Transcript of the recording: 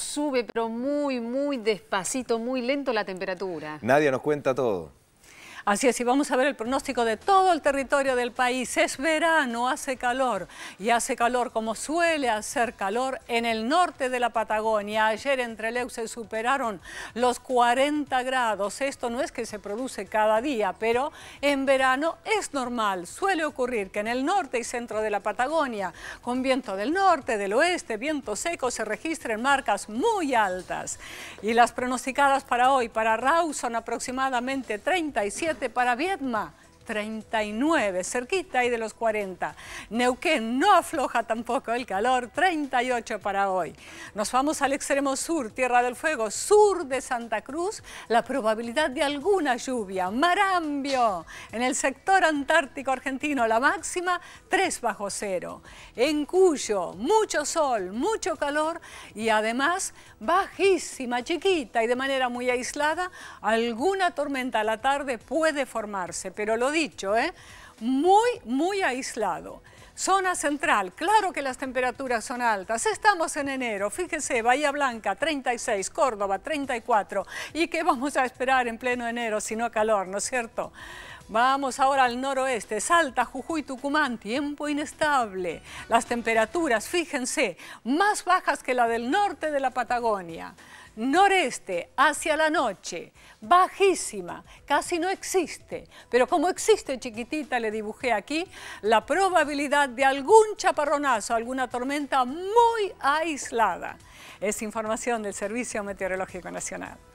sube, pero muy, muy despacito, muy lento la temperatura. nadie nos cuenta todo. Así es, y vamos a ver el pronóstico de todo el territorio del país. Es verano, hace calor y hace calor como suele hacer calor en el norte de la Patagonia. Ayer entre Trelew se superaron los 40 grados. Esto no es que se produce cada día, pero en verano es normal. Suele ocurrir que en el norte y centro de la Patagonia, con viento del norte, del oeste, viento seco, se registren marcas muy altas. Y las pronosticadas para hoy, para son aproximadamente 37 para Vietnam. 39, cerquita y de los 40. Neuquén no afloja tampoco el calor, 38 para hoy. Nos vamos al extremo sur, Tierra del Fuego, sur de Santa Cruz, la probabilidad de alguna lluvia. Marambio, en el sector antártico argentino, la máxima 3 bajo cero. En Cuyo, mucho sol, mucho calor y además bajísima, chiquita y de manera muy aislada, alguna tormenta a la tarde puede formarse, pero lo digo dicho, ¿eh? muy, muy aislado. Zona central, claro que las temperaturas son altas. Estamos en enero, fíjense, Bahía Blanca 36, Córdoba 34. ¿Y qué vamos a esperar en pleno enero si no calor, no es cierto? Vamos ahora al noroeste, Salta, Jujuy, Tucumán, tiempo inestable. Las temperaturas, fíjense, más bajas que la del norte de la Patagonia. Noreste, hacia la noche, bajísima, casi no existe. Pero como existe chiquitita, le dibujé aquí, la probabilidad de algún chaparronazo, alguna tormenta muy aislada. Es información del Servicio Meteorológico Nacional.